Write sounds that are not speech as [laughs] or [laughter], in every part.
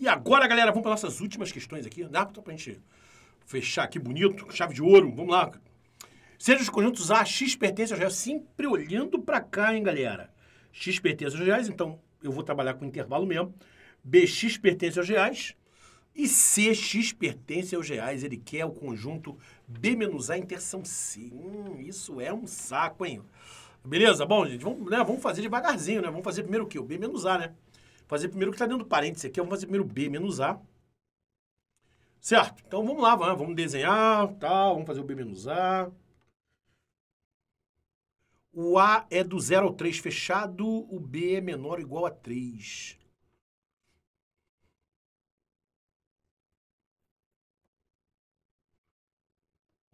E agora, galera, vamos para nossas últimas questões aqui, dá para a gente fechar aqui bonito, chave de ouro, vamos lá. Seja os conjuntos A, X pertence aos reais, sempre olhando para cá, hein, galera. X pertence aos reais, então eu vou trabalhar com intervalo mesmo. BX pertence aos reais, e C, X pertence aos reais, ele quer o conjunto B menos A interseção C. Hum, isso é um saco, hein? Beleza? Bom, gente, vamos, né, vamos fazer devagarzinho, né? Vamos fazer primeiro o quê? O B menos A, né? Fazer primeiro o que está dentro do parênteses aqui, vamos fazer primeiro B menos A. Certo? Então vamos lá, vamos desenhar, tal, vamos fazer o B menos A. O A é do 0 ao 3 fechado, o B é menor ou igual a 3.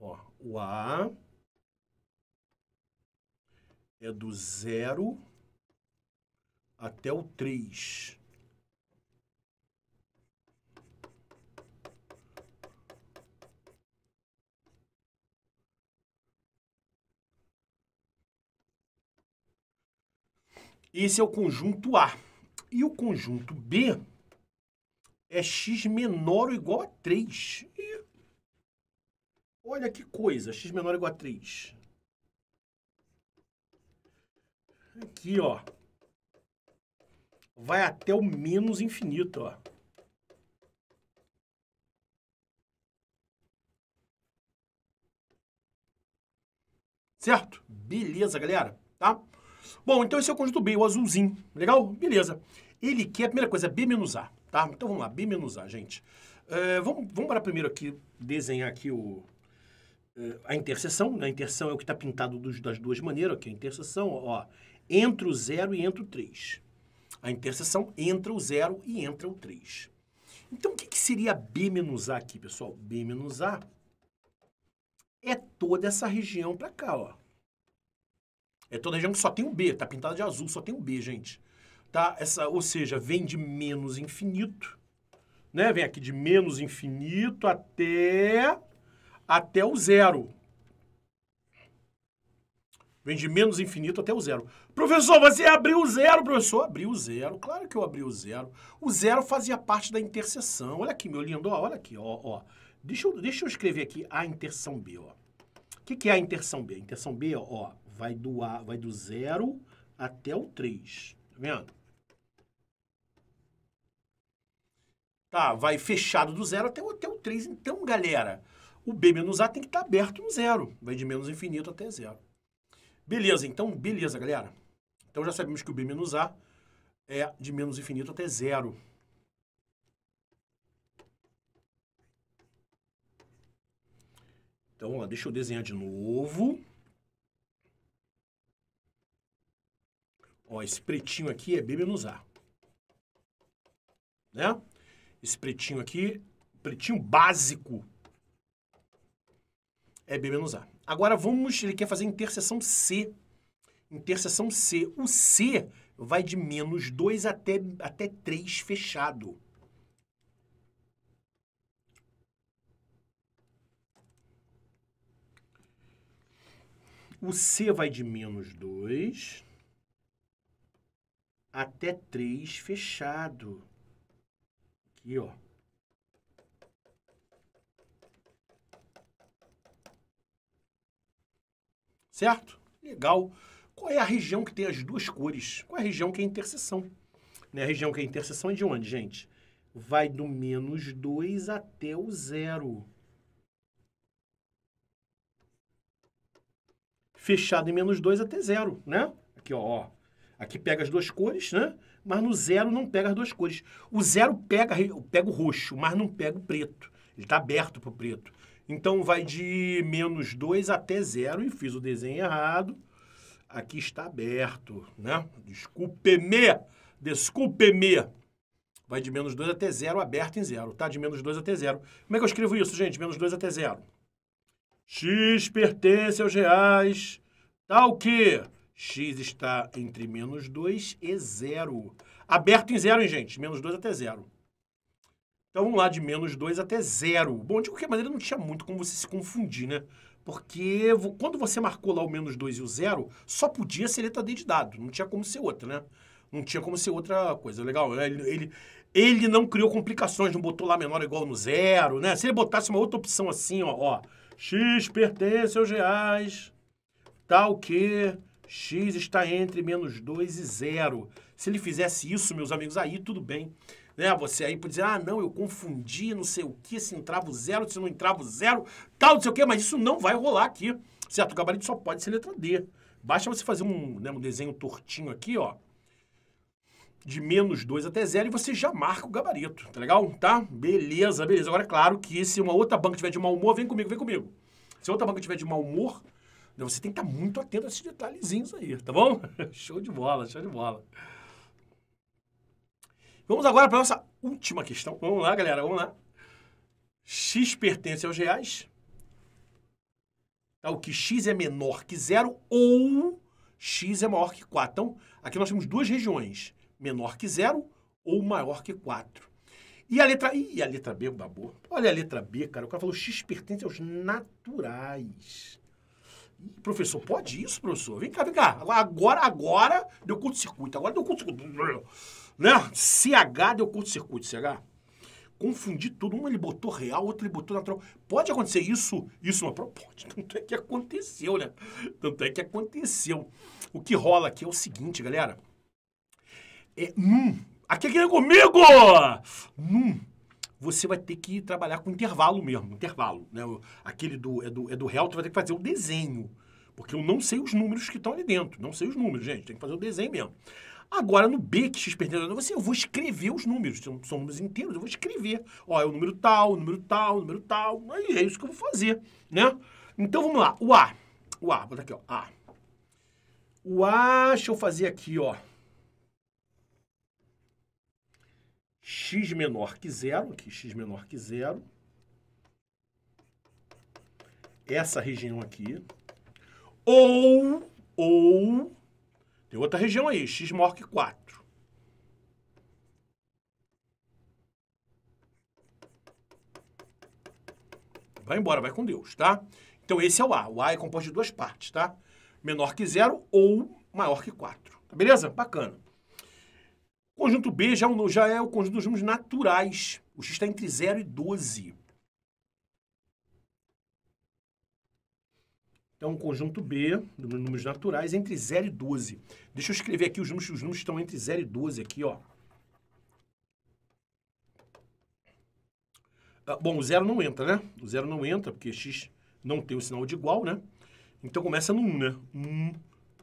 Ó, o A é do zero até o três. Esse é o conjunto A. E o conjunto B é x menor ou igual a 3. E Olha que coisa, x menor igual a 3. Aqui, ó. Vai até o menos infinito, ó. Certo? Beleza, galera, tá? Bom, então esse é o conjunto B, o azulzinho. Legal? Beleza. Ele quer, a primeira coisa, é B menos A, tá? Então vamos lá, B menos A, gente. É, vamos, vamos para primeiro aqui, desenhar aqui o, eh, a interseção, né? a interseção é o que está pintado dos, das duas maneiras, aqui é a interseção, ó, entre o zero e entre o 3. A interseção entra o zero e entra o 3. Então, o que, que seria B menos A aqui, pessoal? B menos A é toda essa região para cá, ó. É toda a região que só tem o B, tá pintada de azul, só tem o B, gente. Tá? Essa, ou seja, vem de menos infinito, né? Vem aqui de menos infinito até até o zero. Vem de menos infinito até o zero. Professor, você abriu o zero, professor? Abriu o zero. Claro que eu abri o zero. O zero fazia parte da interseção. Olha aqui, meu lindo. olha aqui, ó, ó. Deixa eu, deixa eu escrever aqui a interseção B, ó. O que, que é a interseção B? A interseção B, ó, ó vai do a, vai do zero até o 3. Tá vendo? Tá, vai fechado do zero até, até o 3. Então, galera, o B menos A tem que estar tá aberto no zero. Vai de menos infinito até zero. Beleza, então, beleza, galera. Então já sabemos que o B menos A é de menos infinito até zero. Então, deixa eu desenhar de novo. Ó, esse pretinho aqui é B menos A. Né? Esse pretinho aqui, pretinho básico é B menos A. Agora vamos, ele quer fazer interseção C. Interseção C. O C vai de menos 2 até, até 3 fechado. O C vai de menos 2 até 3 fechado. Aqui, ó. certo? Legal. Qual é a região que tem as duas cores? Qual é a região que é a interseção? Né? A região que é a interseção é de onde, gente? Vai do menos 2 até o zero. Fechado em menos 2 até zero, né? Aqui, ó, Aqui pega as duas cores, né? Mas no zero não pega as duas cores. O zero pega, pega o roxo, mas não pega o preto. Ele está aberto para o preto. Então vai de menos 2 até zero e fiz o desenho errado. Aqui está aberto, né? Desculpe-me, desculpe-me. Vai de menos 2 até zero, aberto em zero, tá? De menos 2 até zero. Como é que eu escrevo isso, gente? Menos 2 até zero. X pertence aos reais, tal tá que x está entre menos 2 e zero. Aberto em zero, hein, gente? Menos 2 até zero. Então, lá de menos 2 até 0. Bom, de qualquer maneira, não tinha muito como você se confundir, né? Porque quando você marcou lá o menos 2 e o 0, só podia ser letra D de dado, não tinha como ser outra, né? Não tinha como ser outra coisa. Legal, é, ele, ele, ele não criou complicações, não botou lá menor igual no zero, né? Se ele botasse uma outra opção assim, ó, ó x pertence aos reais, tal que x está entre menos 2 e 0. Se ele fizesse isso, meus amigos, aí tudo bem né? Você aí pode dizer, ah, não, eu confundi, não sei o que, se entrava o zero, se não entrava o zero, tal, não sei o quê, mas isso não vai rolar aqui, certo? O gabarito só pode ser letra D. Basta você fazer um, né, um desenho tortinho aqui, ó, de menos 2 até zero e você já marca o gabarito, tá legal? Tá? Beleza, beleza. Agora, é claro que se uma outra banca tiver de mau humor, vem comigo, vem comigo. Se outra banca tiver de mau humor, né, você tem que estar muito atento a esses detalhezinhos aí, tá bom? [laughs] show de bola, show de bola. Vamos agora para a nossa última questão. Vamos lá, galera, vamos lá. X pertence aos reais. Tá, o que X é menor que zero ou X é maior que 4. Então, aqui nós temos duas regiões, menor que zero ou maior que 4. E a letra I e a letra B, babou. Olha a letra B, cara. O cara falou X pertence aos naturais. Professor, pode isso, professor? Vem cá, vem cá. Agora, agora deu curto-circuito. Agora deu curto-circuito. Né? CH deu curto-circuito, CH. Confundi tudo. Um ele botou real, outro ele botou natural. Pode acontecer isso? Isso não pode. Tanto é que aconteceu, né? Tanto é que aconteceu. O que rola aqui é o seguinte, galera. É, num aqui é comigo! num você vai ter que trabalhar com intervalo mesmo, intervalo. Né? Aquele do, é do, é do réu, você vai ter que fazer o desenho. Porque eu não sei os números que estão ali dentro. Não sei os números, gente. Tem que fazer o desenho mesmo. Agora, no B, que x perdendo você, eu vou escrever os números. São, são números inteiros, eu vou escrever. Ó, é o número tal, o número tal, o número tal. Aí é isso que eu vou fazer, né? Então, vamos lá. O A. O A, bota aqui, ó. A. O A, deixa eu fazer aqui, ó. x menor que zero, aqui x menor que zero, essa região aqui, ou, ou, tem outra região aí, x maior que 4. Vai embora, vai com Deus, tá? Então esse é o A. O A é composto de duas partes, tá? Menor que zero ou maior que 4. Tá beleza? Bacana conjunto B já, é já é o conjunto dos números naturais. O x está entre 0 e 12. Então, o conjunto B, dos números naturais, é entre 0 e 12. Deixa eu escrever aqui os números, os números estão entre 0 e 12 aqui, ó. Ah, bom, o zero não entra, né? O zero não entra, porque x não tem o sinal de igual, né? Então começa no 1, né? 1,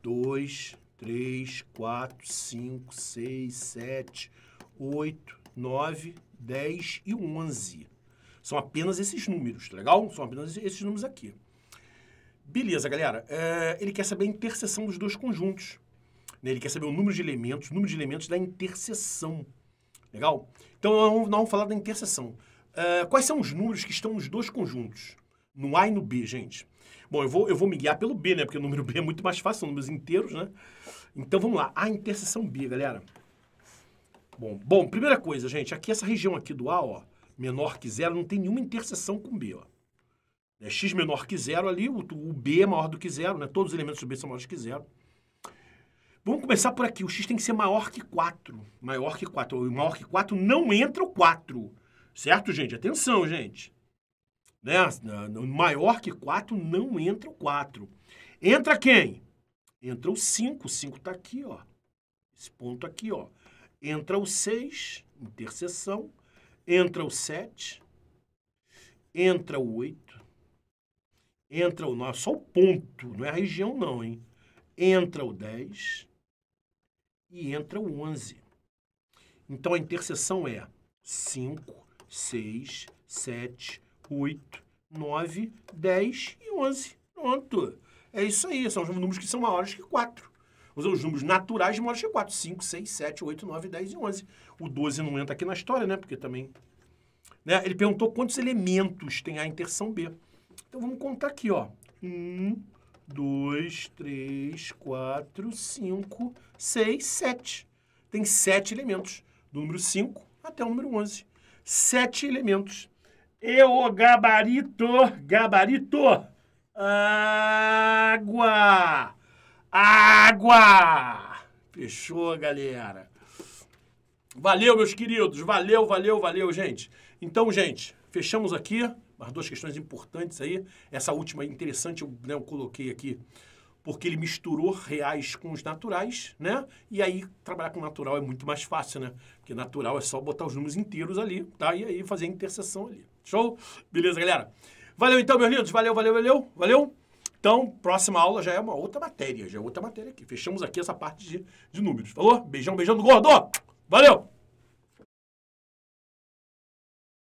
2, 3, 4, 5, 6, 7, 8, 9, 10 e 11. São apenas esses números, tá legal? São apenas esses números aqui. Beleza, galera. É, ele quer saber a interseção dos dois conjuntos. Né? Ele quer saber o número de elementos, o número de elementos da interseção. Legal? Então, nós vamos, nós vamos falar da interseção. É, quais são os números que estão nos dois conjuntos? No A e no B, gente. Bom, eu vou, eu vou me guiar pelo B, né? Porque o número B é muito mais fácil, são números inteiros, né? Então vamos lá. A interseção B, galera. Bom, bom, primeira coisa, gente, aqui essa região aqui do A, ó, menor que zero, não tem nenhuma interseção com B, ó. É x menor que zero ali, o, o B é maior do que zero, né? Todos os elementos do B são maiores que zero. Vamos começar por aqui. O x tem que ser maior que 4. Maior que 4. Maior que 4 não entra o 4. Certo, gente? Atenção, gente. Né? Maior que 4 não entra o 4. Entra quem? Entra o 5. O 5 está aqui, ó. Esse ponto aqui, ó. Entra o 6, interseção. Entra o 7. Entra o 8. Entra o 9. Só o ponto, não é a região, não, hein? Entra o 10. E entra o 11. Então a interseção é 5, 6, 7, 8, 9, 10 e 11. Pronto. É isso aí. São os números que são maiores que 4. Os números naturais maiores que 4. 5, 6, 7, 8, 9, 10 e 11. O 12 não entra aqui na história, né? Porque também... Né? Ele perguntou quantos elementos tem a interseção B. Então, vamos contar aqui, ó. 1, 2, 3, 4, 5, 6, 7. Tem 7 elementos. Do número 5 até o número 11. 7 elementos eu gabarito, gabarito, água, água. Fechou, galera. Valeu, meus queridos. Valeu, valeu, valeu, gente. Então, gente, fechamos aqui. As duas questões importantes aí. Essa última é interessante, né, eu coloquei aqui porque ele misturou reais com os naturais, né? E aí trabalhar com natural é muito mais fácil, né? Porque natural é só botar os números inteiros ali, tá? E aí fazer a interseção ali. Show? Beleza, galera? Valeu então, meus lindos. Valeu, valeu, valeu. Valeu. Então, próxima aula já é uma outra matéria, já é outra matéria aqui. Fechamos aqui essa parte de, de números. Falou? Beijão, beijão do gordo. Valeu.